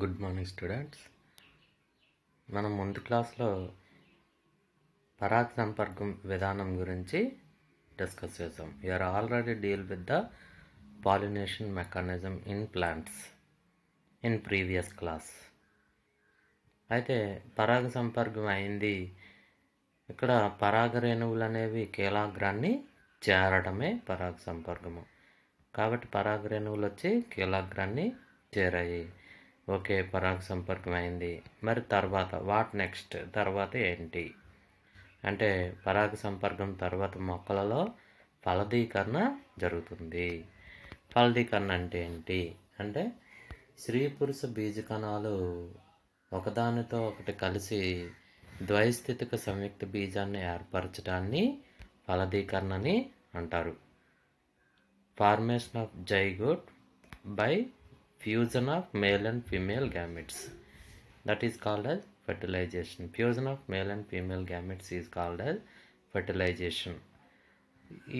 Good morning students మనం ముందు క్లాస్లో పరాగ సంపర్కం విధానం గురించి డిస్కస్ చేసాం you are already deal with the pollination mechanism in plants in previous class అయితే పరాగ సంపర్కం అయింది ఇక్కడ పరాగ రేణువులు అనేవి కీలాగ్రాన్ని చేరడమే పరాగ సంపర్కము కాబట్టి పరాగ రేణువులు వచ్చి కీలాగ్రాన్ని చేరాయి ఓకే పరాగ సంపర్కం అయింది మరి తర్వాత వాట్ నెక్స్ట్ తర్వాత ఏంటి అంటే పరాగ సంపర్కం తర్వాత మొక్కలలో ఫలదీకరణ జరుగుతుంది ఫలదీకరణ అంటే ఏంటి అంటే స్త్రీ పురుష బీజ కణాలు ఒకదానితో ఒకటి కలిసి ద్వైస్థితిక సంయుక్త బీజాన్ని ఏర్పరచడాన్ని ఫలదీకరణని అంటారు formation of zygote by fusion of male and female gametes that is called as fertilisation fusion of male and female gametes is called as fertilisation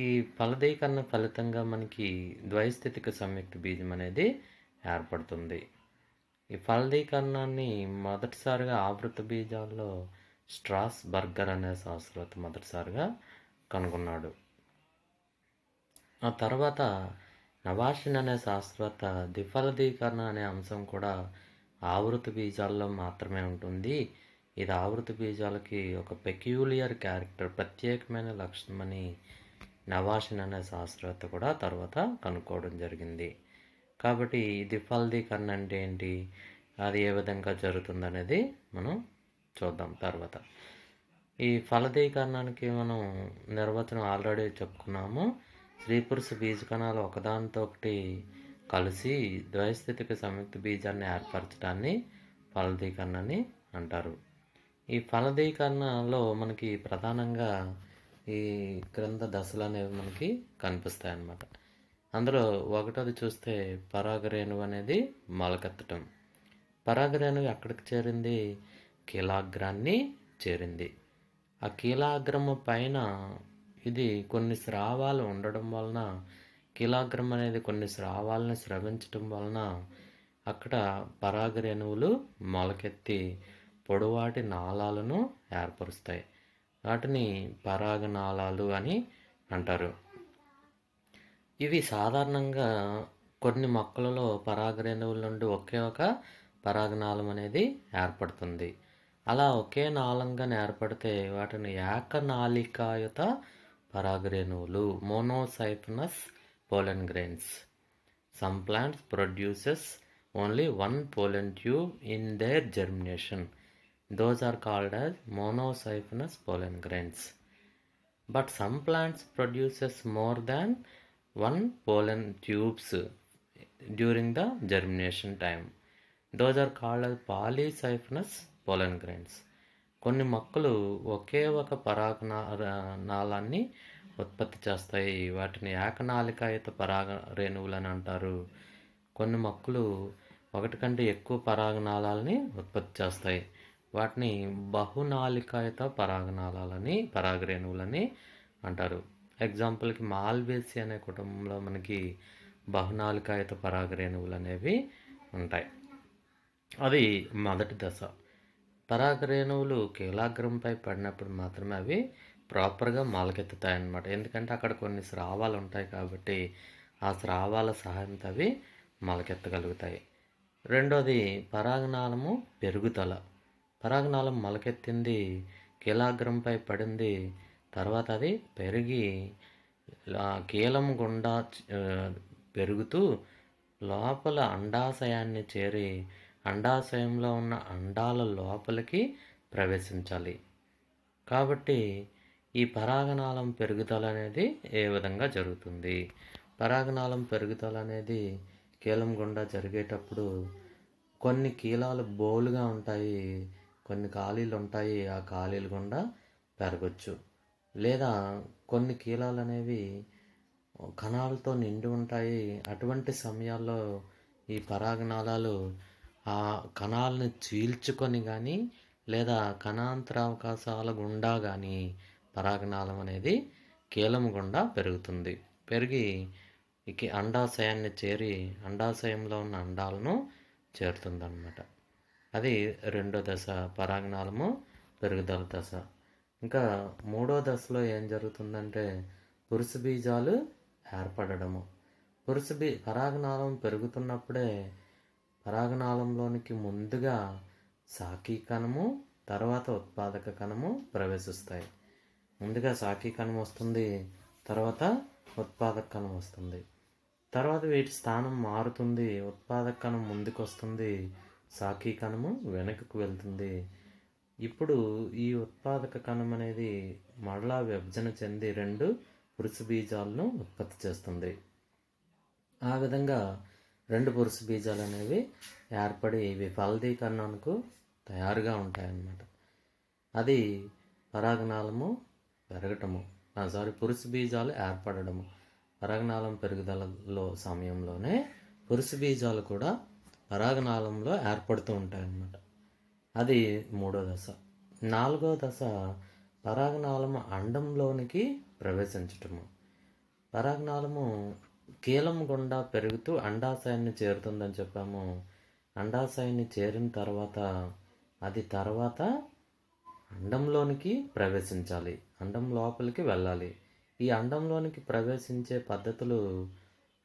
ఈ ఫలదీకరణ ఫలితంగా మనకి ద్వైస్థితిక సంయుక్త బీజం అనేది ఏర్పడుతుంది ఈ ఫలదీకరణాన్ని మొదటిసారిగా ఆవృత బీజాల్లో స్ట్రాస్ బర్గర్ అనే శాస్త్రవేత్త మొదటిసారిగా కనుగొన్నాడు ఆ తర్వాత నవాషన్ అనే శాస్త్రవేత్త దిఫలదీకరణ అనే అంశం కూడా ఆవృత బీజాల్లో మాత్రమే ఉంటుంది ఇది ఆవృత బీజాలకి ఒక పెక్యూలియర్ క్యారెక్టర్ ప్రత్యేకమైన లక్షణమని నవాషన్ అనే శాస్త్రవేత్త కూడా తర్వాత కనుక్కోవడం జరిగింది కాబట్టి ఇది ఫలదీకరణ అంటే ఏంటి అది ఏ విధంగా జరుగుతుందనేది మనం చూద్దాం తర్వాత ఈ ఫలదీకరణానికి మనం నిర్వచనం ఆల్రెడీ చెప్పుకున్నాము స్త్రీ పురుష బీజ కణాలు ఒకదానితో ఒకటి కలిసి ద్వయస్థితికి సంయుక్త బీజాన్ని ఏర్పరచడాన్ని ఫలదీకరణ అని అంటారు ఈ ఫలదీకరణలో మనకి ప్రధానంగా ఈ క్రింద దశలు అనేవి మనకి కనిపిస్తాయి అన్నమాట అందులో ఒకటది చూస్తే పరాగరేణువు అనేది మొలకెత్తటం పరాగరేణువు ఎక్కడికి చేరింది కీలాగ్రాన్ని చేరింది ఆ కీలాగ్రము పైన ఇది కొన్ని స్రావాలు ఉండడం వలన కీలాగ్రం అనేది కొన్ని స్రావాలను స్రవించటం వలన అక్కడ పరాగరేణువులు మొలకెత్తి పొడవాటి నాళాలను ఏర్పరుస్తాయి వాటిని పరాగ నాళాలు అని అంటారు ఇవి సాధారణంగా కొన్ని మొక్కలలో పరాగరేణువుల నుండి ఒకే ఒక పరాగనాళం అనేది ఏర్పడుతుంది అలా ఒకే నాళంగా ఏర్పడితే వాటిని ఏకనాళికాయుత paragrenuలు monocyphenous pollen grains. Some plants produces only one pollen tube in their germination. Those are called as monocyphenous pollen grains. But some plants produces more than one pollen tubes during the germination time. Those are called as polycyphenous pollen grains. కొన్ని మొక్కలు ఒకే ఒక పరాగ నాళాన్ని ఉత్పత్తి చేస్తాయి వాటిని ఏకనాళికాయుత పరాగ రేణువులు అని అంటారు కొన్ని మొక్కలు ఒకటి కంటే ఎక్కువ నాళాలని ఉత్పత్తి చేస్తాయి వాటిని బహునాళికాయుత పరాగ పరాగరేణువులని అంటారు ఎగ్జాంపుల్కి మాల్వేసి అనే కుటుంబంలో మనకి బహునాళికాయుత పరాగరేణువులు అనేవి ఉంటాయి అది మొదటి దశ పరాగరేణువులు కేలాగ్రంపై పడినప్పుడు మాత్రమే అవి ప్రాపర్గా అన్నమాట ఎందుకంటే అక్కడ కొన్ని స్రావాలు ఉంటాయి కాబట్టి ఆ స్రావాల సహాయంతో అవి మొలకెత్తగలుగుతాయి రెండోది పరాగనాళము పెరుగుదల పరాగనాళం మొలకెత్తింది కీలాగ్రంపై పడింది తర్వాత అది పెరిగి కీలం గుండా పెరుగుతూ లోపల అండాశయాన్ని చేరి అండాశయంలో ఉన్న అండాల లోపలికి ప్రవేశించాలి కాబట్టి ఈ పరాగనాళం పెరుగుదల అనేది ఏ విధంగా జరుగుతుంది పరాగనాళం పెరుగుదల అనేది కీలం గుండా జరిగేటప్పుడు కొన్ని కీలాలు బోలుగా ఉంటాయి కొన్ని ఖాళీలు ఉంటాయి ఆ ఖాళీలు గుండా పెరగచ్చు లేదా కొన్ని కీలాలు అనేవి కణాలతో నిండి ఉంటాయి అటువంటి సమయాల్లో ఈ పరాగనాళాలు ఆ కణాలని చీల్చుకొని కానీ లేదా కణాంతర అవకాశాల గుండా కానీ పరాగణాలం అనేది కీలం గుండా పెరుగుతుంది పెరిగి ఇక అండాశయాన్ని చేరి అండాశయంలో ఉన్న అండాలను చేరుతుంది అన్నమాట అది రెండో దశ పరాగణాలము పెరుగుదల దశ ఇంకా మూడో దశలో ఏం జరుగుతుందంటే పురుష బీజాలు ఏర్పడము పురుష బీ పరాగణాలం పెరుగుతున్నప్పుడే పరాగనాళంలోనికి ముందుగా సాకీ కణము తర్వాత ఉత్పాదక కణము ప్రవేశిస్తాయి ముందుగా సాకీ కణం వస్తుంది తర్వాత ఉత్పాదక కణం వస్తుంది తర్వాత వీటి స్థానం మారుతుంది ఉత్పాదక కణం ముందుకు వస్తుంది సాకీ కణము వెనకకు వెళ్తుంది ఇప్పుడు ఈ ఉత్పాదక కణం అనేది మరలా విభజన చెంది రెండు పురుష బీజాలను ఉత్పత్తి చేస్తుంది ఆ విధంగా రెండు పురుషు బీజాలు అనేవి ఏర్పడి ఇవి ఫలదీకరణకు తయారుగా ఉంటాయన్నమాట అది పరాగనాళము పెరగటము సారీ పురుషు బీజాలు ఏర్పడము పరాగనాళం పెరుగుదలలో సమయంలోనే పురుషు బీజాలు కూడా పరాగనాళంలో ఏర్పడుతూ ఉంటాయన్నమాట అది మూడో దశ నాలుగో దశ పరాగనాళము అండంలోనికి ప్రవేశించటము పరాగనాళము కీలం గుండా పెరుగుతూ అండాశయాన్ని చేరుతుందని చెప్పాము అండాశయాన్ని చేరిన తర్వాత అది తర్వాత అండంలోనికి ప్రవేశించాలి అండం లోపలికి వెళ్ళాలి ఈ అండంలోనికి ప్రవేశించే పద్ధతులు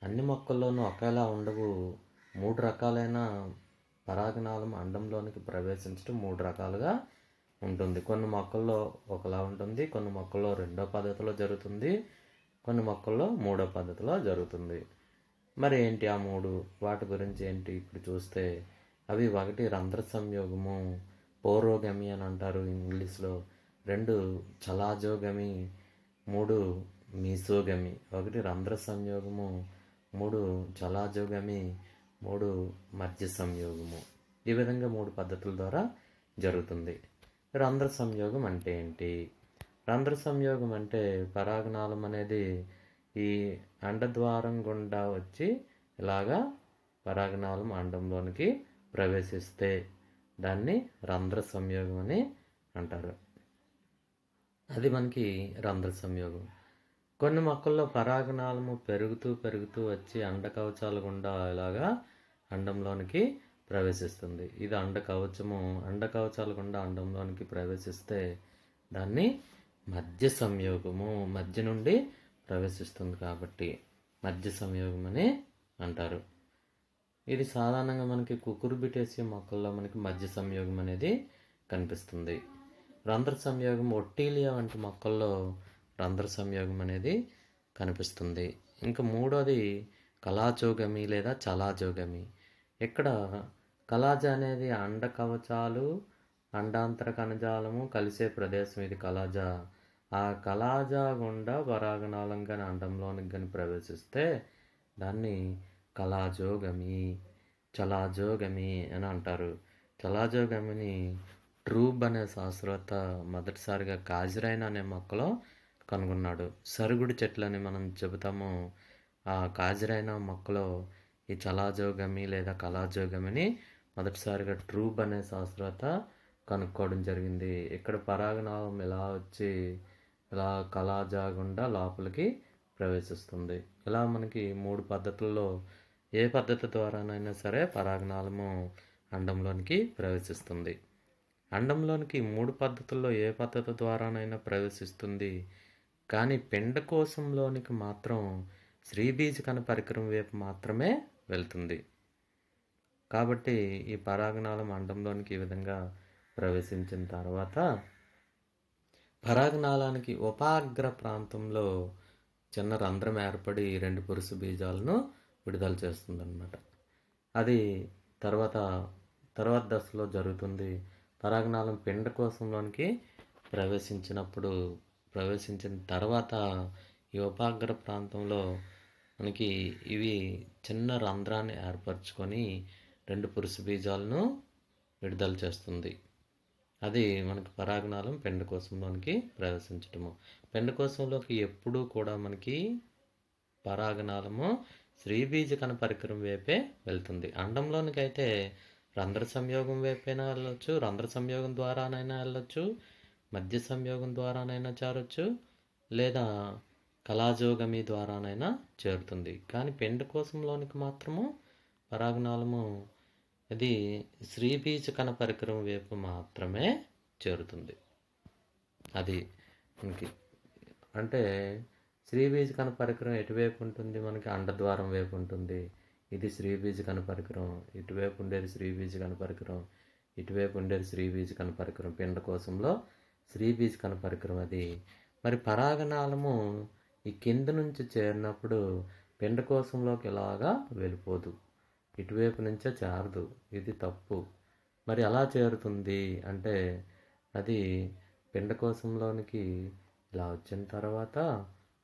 అన్ని మొక్కల్లోనూ ఒకేలా ఉండవు మూడు రకాలైన పరాగనాళం అండంలోనికి ప్రవేశించడం మూడు రకాలుగా ఉంటుంది కొన్ని మొక్కల్లో ఒకలా ఉంటుంది కొన్ని మొక్కల్లో రెండో పద్ధతిలో జరుగుతుంది కొన్ని మొక్కల్లో మూడో పద్ధతిలో జరుగుతుంది మరి ఏంటి ఆ మూడు వాటి గురించి ఏంటి ఇప్పుడు చూస్తే అవి ఒకటి రంధ్ర సంయోగము పౌరోగమి అని అంటారు ఇంగ్లీష్లో రెండు చలాజోగమి మూడు మీసోగమి ఒకటి రంధ్ర సంయోగము మూడు చలాజోగమి మూడు మధ్య సంయోగము ఈ విధంగా మూడు పద్ధతుల ద్వారా జరుగుతుంది రంధ్ర సంయోగం అంటే ఏంటి రంధ్ర సంయోగం అంటే పరాగనాళం అనేది ఈ అండద్వారం గుండా వచ్చి ఇలాగా పరాగనాళం అండంలోనికి ప్రవేశిస్తే దాన్ని రంధ్ర సంయోగం అని అంటారు అది మనకి రంధ్ర సంయోగం కొన్ని మొక్కల్లో పరాగనాళము పెరుగుతూ పెరుగుతూ వచ్చి అండ కవచాల గుండా ఇలాగా అండంలోనికి ప్రవేశిస్తుంది ఇది అండ కవచము అండ కవచాల గుండా అండంలోనికి ప్రవేశిస్తే దాన్ని మధ్య సంయోగము మధ్య నుండి ప్రవేశిస్తుంది కాబట్టి మధ్య సంయోగం అని అంటారు ఇది సాధారణంగా మనకి కుకురుబిటేసియ మొక్కల్లో మనకి మధ్య సంయోగం అనేది కనిపిస్తుంది రంధ్ర సంయోగం ఒట్టీలియా వంటి మొక్కల్లో రంధ్ర సంయోగం అనేది కనిపిస్తుంది ఇంకా మూడోది కళాజోగమి లేదా చలాజోగమి ఇక్కడ కళాజ అనేది అండ కవచాలు అండాంతర కణజాలము కలిసే ప్రదేశం ఇది కళాజ ఆ కళాజ గుండా పరాగనాళం కానీ అండంలోనికి కానీ ప్రవేశిస్తే దాన్ని కళాజోగమి చలాజోగమి అని అంటారు చలాజోగమిని ట్రూబ్ అనే శాస్త్రవేత్త మొదటిసారిగా కాజరైన అనే మొక్కలో కనుగొన్నాడు సరుగుడు చెట్లని మనం చెబుతాము ఆ కాజరైన మొక్కలో ఈ చలాజోగమి లేదా కళాజోగమిని మొదటిసారిగా ట్రూబ్ అనే శాస్త్రవేత్త కనుక్కోవడం జరిగింది ఇక్కడ పరాగనాళం ఇలా వచ్చి ఇలా కళాజాగుండా లోపలికి ప్రవేశిస్తుంది ఇలా మనకి మూడు పద్ధతుల్లో ఏ పద్ధతి ద్వారానైనా సరే పరాగనాళము అండంలోనికి ప్రవేశిస్తుంది అండంలోనికి మూడు పద్ధతుల్లో ఏ పద్ధతి ద్వారానైనా ప్రవేశిస్తుంది కానీ కోసంలోనికి మాత్రం శ్రీబీజ కణ పరికరం వైపు మాత్రమే వెళ్తుంది కాబట్టి ఈ పరాగనాళం అండంలోనికి ఈ విధంగా ప్రవేశించిన తర్వాత పరాగనాళానికి ఉపాగ్ర ప్రాంతంలో చిన్న రంధ్రం ఏర్పడి రెండు పురుష బీజాలను విడుదల చేస్తుందన్నమాట అది తర్వాత తర్వాత దశలో జరుగుతుంది పరాగనాళం పిండ కోసంలోనికి ప్రవేశించినప్పుడు ప్రవేశించిన తర్వాత ఈ ఉపాగ్ర ప్రాంతంలో మనకి ఇవి చిన్న రంధ్రాన్ని ఏర్పరచుకొని రెండు పురుష బీజాలను విడుదల చేస్తుంది అది మనకు పరాగనాళం పెండకోశంలోనికి ప్రవేశించటము కోసంలోకి ఎప్పుడూ కూడా మనకి పరాగనాళము శ్రీబీజ కణ పరికరం వైపే వెళ్తుంది అండంలోనికి అయితే రంధ్ర సంయోగం వైపైనా వెళ్ళొచ్చు రంధ్ర సంయోగం ద్వారానైనా వెళ్ళొచ్చు మధ్య సంయోగం ద్వారానైనా చేరొచ్చు లేదా కళాజోగమి ద్వారానైనా చేరుతుంది కానీ పెండ కోసంలోనికి మాత్రము పరాగణాలము అది శ్రీబీజ బీజ్ కణ పరికరం వైపు మాత్రమే చేరుతుంది అది మనకి అంటే శ్రీబీజ బీజ్ కణ పరికరం ఎటువైపు ఉంటుంది మనకి అండద్వారం వైపు ఉంటుంది ఇది శ్రీబీజ కణ పరికరం ఇటువైపు ఉండేది శ్రీబీజ కణ పరికరం ఇటువైపు ఉండేది శ్రీబీజ కణ పరికరం పిండ కోసంలో శ్రీబీజ కణ పరికరం అది మరి పరాగనాళము ఈ కింద నుంచి చేరినప్పుడు పిండ కోసంలోకి ఇలాగా వెళ్ళిపోదు ఇటువైపు నుంచే చేరదు ఇది తప్పు మరి ఎలా చేరుతుంది అంటే అది పిండకోశంలోనికి ఇలా వచ్చిన తర్వాత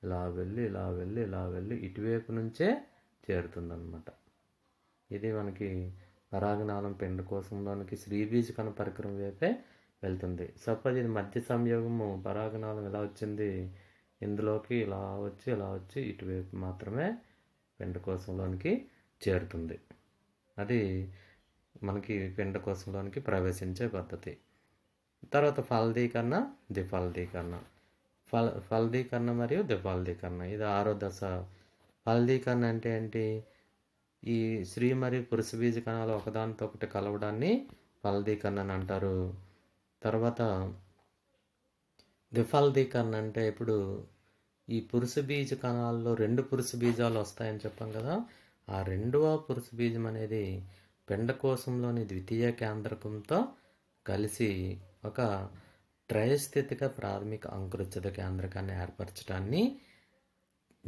ఇలా వెళ్ళి ఇలా వెళ్ళి ఇలా వెళ్ళి ఇటువైపు నుంచే చేరుతుందన్నమాట ఇది మనకి పరాగనాళం కోసంలోనికి శ్రీబీజ కణ పరికరం వైపే వెళ్తుంది సపోజ్ ఇది మధ్య సంయోగము పరాగనాళం ఎలా వచ్చింది ఇందులోకి ఇలా వచ్చి ఇలా వచ్చి ఇటువైపు మాత్రమే కోసంలోనికి చేరుతుంది అది మనకి పిండ కోసంలోనికి ప్రవేశించే పద్ధతి తర్వాత ఫలదీకరణ దిఫలదీకరణ ఫల ఫలదీకరణ మరియు దిఫలదీకరణ ఇది ఆరో దశ ఫలదీకరణ అంటే ఏంటి ఈ స్త్రీ మరియు పురుష బీజ కణాలు ఒకదానితో ఒకటి కలవడాన్ని ఫలదీకరణ అని అంటారు తర్వాత దిఫలదీకరణ అంటే ఇప్పుడు ఈ పురుష బీజ కణాల్లో రెండు పురుష బీజాలు వస్తాయని చెప్పాం కదా ఆ రెండవ పురుష బీజం అనేది పిండకోశంలోని ద్వితీయ కేంద్రకంతో కలిసి ఒక త్రయస్థితిక ప్రాథమిక అంకురుచిత కేంద్రకాన్ని ఏర్పరచడాన్ని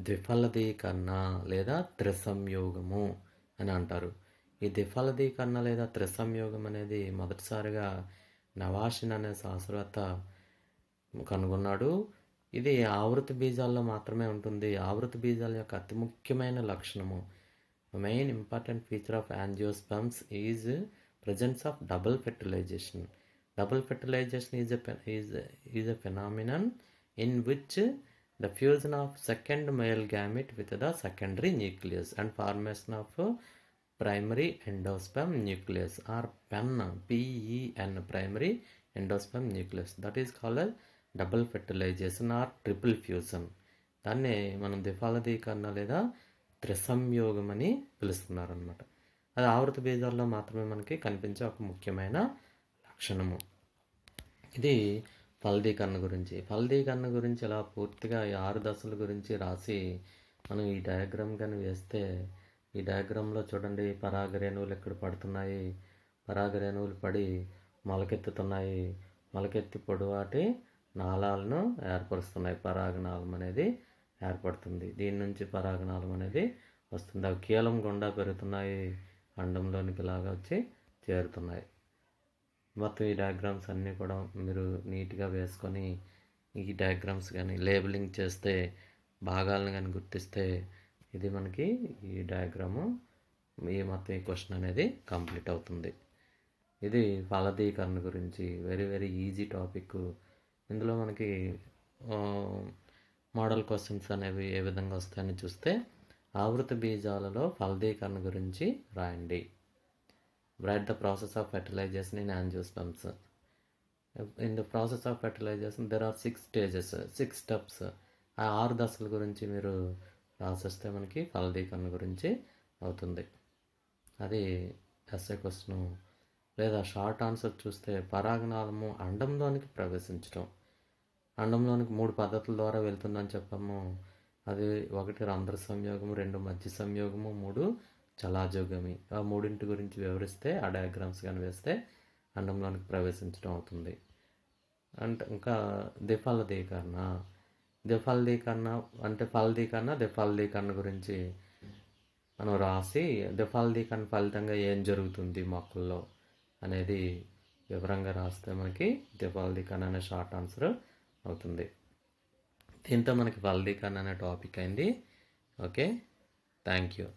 ద్విఫలదీకరణ లేదా త్రిసంయోగము అని అంటారు ఈ ద్విఫలదీకరణ లేదా త్రిసంయోగం అనేది మొదటిసారిగా నవాషిన్ అనే శాస్త్రవేత్త కనుగొన్నాడు ఇది ఆవృత బీజాల్లో మాత్రమే ఉంటుంది ఆవృత బీజాల యొక్క అతి ముఖ్యమైన లక్షణము main important feature of angiosperms is presence of double fertilization. Double fertilization is a, is, is a phenomenon in which the fusion of second male gamete with the secondary nucleus and formation of primary endosperm nucleus or PEN, P-E-N, primary endosperm nucleus. That is called double fertilization or triple fusion. దాన్ని మనం దిఫాలదీకరణ లేదా త్రిసంయోగం అని పిలుస్తున్నారనమాట అది ఆవృత బీజాల్లో మాత్రమే మనకి కనిపించే ఒక ముఖ్యమైన లక్షణము ఇది ఫలదీకరణ గురించి ఫలదీకరణ గురించి ఇలా పూర్తిగా ఈ ఆరు దశల గురించి రాసి మనం ఈ డయాగ్రామ్ కానీ వేస్తే ఈ డయాగ్రామ్లో చూడండి పరాగరేణువులు ఎక్కడ పడుతున్నాయి పరాగరేణువులు పడి మొలకెత్తుతున్నాయి మొలకెత్తి పొడవాటి నాళాలను ఏర్పరుస్తున్నాయి పరాగనాళం అనేది ఏర్పడుతుంది దీని నుంచి పరాగనాళం అనేది వస్తుంది అవి కీలం గుండా పెరుగుతున్నాయి అండంలోనికి లాగా వచ్చి చేరుతున్నాయి మొత్తం ఈ డయాగ్రామ్స్ అన్నీ కూడా మీరు నీట్గా వేసుకొని ఈ డయాగ్రామ్స్ కానీ లేబులింగ్ చేస్తే భాగాలను కానీ గుర్తిస్తే ఇది మనకి ఈ డయాగ్రాము ఈ మొత్తం ఈ క్వశ్చన్ అనేది కంప్లీట్ అవుతుంది ఇది ఫలదీకరణ గురించి వెరీ వెరీ ఈజీ టాపిక్ ఇందులో మనకి మోడల్ క్వశ్చన్స్ అనేవి ఏ విధంగా వస్తాయని చూస్తే ఆవృత బీజాలలో ఫలదీకరణ గురించి రాయండి write the process of fertilisation in angiosperms in the process of fertilisation there are six stages six steps ఆ ఆరు దశల గురించి మీరు రాసేస్తే మనకి ఫలదీకరణ గురించి అవుతుంది అది ఎస్ఏ క్వశ్చన్ లేదా షార్ట్ ఆన్సర్ చూస్తే పరాగణాలము అండంలోనికి ప్రవేశించడం అండంలోనికి మూడు పద్ధతుల ద్వారా వెళ్తుందని చెప్పాము అది ఒకటి రంధ్ర సంయోగము రెండు మధ్య సంయోగము మూడు చలాజోగమి ఆ మూడింటి గురించి వివరిస్తే ఆ డయాగ్రామ్స్ కానీ వేస్తే అండంలోనికి ప్రవేశించడం అవుతుంది అంటే ఇంకా దిఫలదీకరణ దిఫలదీకరణ అంటే ఫలదీకరణ దిఫలదీకరణ గురించి మనం రాసి దిఫలదీకరణ ఫలితంగా ఏం జరుగుతుంది మొక్కల్లో అనేది వివరంగా రాస్తే మనకి దిఫలదీకరణ అనే షార్ట్ ఆన్సర్ అవుతుంది దీంతో మనకి వల్దీకరణ అనే టాపిక్ అయింది ఓకే థ్యాంక్ యూ